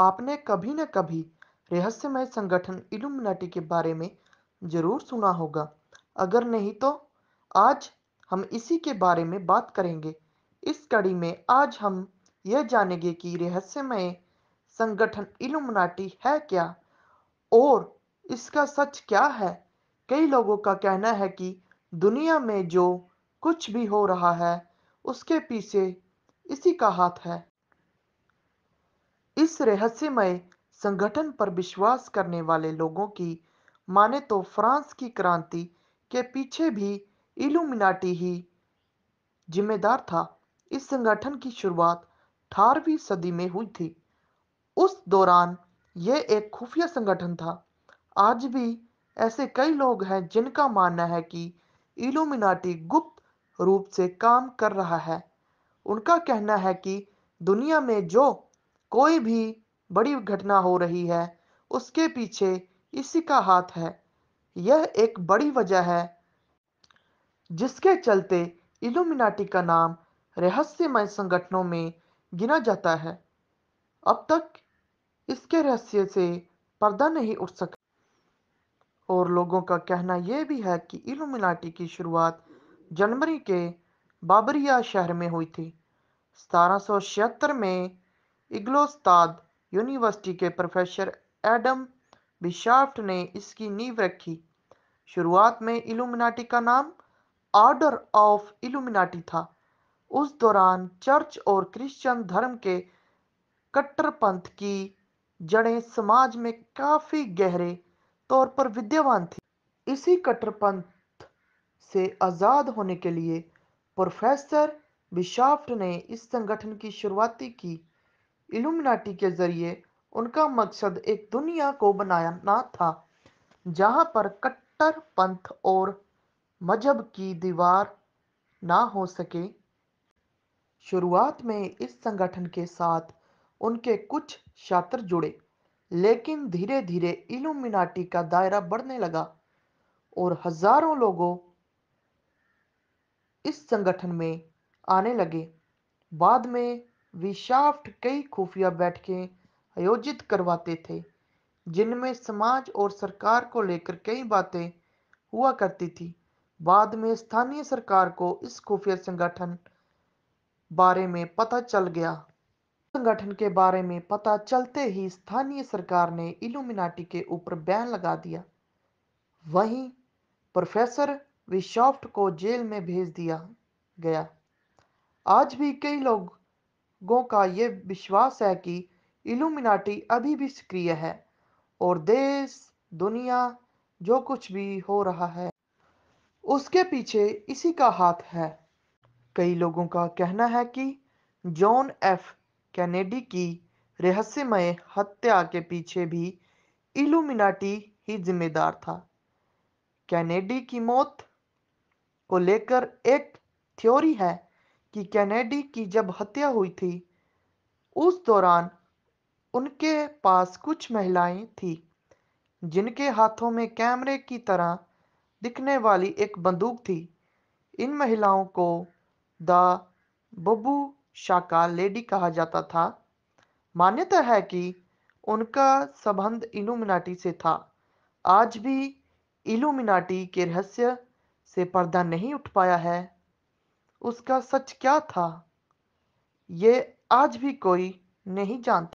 आपने कभी न कभी रहस्यमय संगठन इलुमिनाटी के बारे में जरूर सुना होगा अगर नहीं तो आज हम इसी के बारे में बात करेंगे इस कड़ी में आज हम यह जानेंगे कि रहस्यमय संगठन इलुमिनाटी है क्या और इसका सच क्या है कई लोगों का कहना है कि दुनिया में जो कुछ भी हो रहा है उसके पीछे इसी का हाथ है इस रहस्यमय संगठन पर विश्वास करने वाले लोगों की माने तो फ्रांस की क्रांति के पीछे भी इलुमिनाटी ही जिम्मेदार था इस संगठन की शुरुआत अठारहवीं सदी में हुई थी उस दौरान यह एक खुफिया संगठन था आज भी ऐसे कई लोग हैं जिनका मानना है कि इलुमिनाटी गुप्त रूप से काम कर रहा है उनका कहना है कि दुनिया में जो कोई भी बड़ी घटना हो रही है उसके पीछे इसी का हाथ है यह एक बड़ी वजह है जिसके चलते इलुमिनाटी का नाम रहस्यमय संगठनों में गिना जाता है अब तक इसके रहस्य से पर्दा नहीं उठ सका और लोगों का कहना यह भी है कि इलुमिनाटी की शुरुआत जनवरी के बाबरिया शहर में हुई थी सतारह में इग्लोस्ताद यूनिवर्सिटी के प्रोफेसर एडम बिशाफ्ट ने इसकी नींव रखी शुरुआत में इलुमिनाटी का नाम ऑर्डर ऑफ इलुमिनाटी था उस दौरान चर्च और क्रिश्चियन धर्म के कट्टरपंथ की जड़ें समाज में काफ़ी गहरे तौर पर विद्यमान थी इसी कट्टरपंथ से आज़ाद होने के लिए प्रोफेसर बिशाफ्ट ने इस संगठन की शुरुआती की इल्यूमिनाटी के जरिए उनका मकसद एक दुनिया को बनाना था जहां पर कट्टर पंथ और मजहब की दीवार ना हो सके शुरुआत में इस संगठन के साथ उनके कुछ छात्र जुड़े लेकिन धीरे धीरे इलुमिनाटी का दायरा बढ़ने लगा और हजारों लोगों इस संगठन में आने लगे बाद में विशाफ्ट कई खुफिया बैठकें आयोजित करवाते थे जिनमें समाज और सरकार को लेकर कई बातें हुआ करती थी बाद में स्थानीय सरकार को इस खुफिया संगठन बारे में पता चल गया संगठन के बारे में पता चलते ही स्थानीय सरकार ने इलुमिनाटी के ऊपर बैन लगा दिया वहीं प्रोफेसर विशॉफ्ट को जेल में भेज दिया गया आज भी कई लोग गो का ये विश्वास है कि इल्यूमिनाटी अभी भी सक्रिय है और देश दुनिया जो कुछ भी हो रहा है उसके पीछे इसी का हाथ है कई लोगों का कहना है कि जॉन एफ कैनेडी की रहस्यमय हत्या के पीछे भी इल्यूमिनाटी ही जिम्मेदार था कैनेडी की मौत को लेकर एक थ्योरी है कि कैनेडी की जब हत्या हुई थी उस दौरान उनके पास कुछ महिलाएं थी जिनके हाथों में कैमरे की तरह दिखने वाली एक बंदूक थी इन महिलाओं को द बबू शाका लेडी कहा जाता था मान्यता है कि उनका संबंध इलुमिनाटी से था आज भी इलुमिनाटी के रहस्य से पर्दा नहीं उठ पाया है उसका सच क्या था ये आज भी कोई नहीं जानता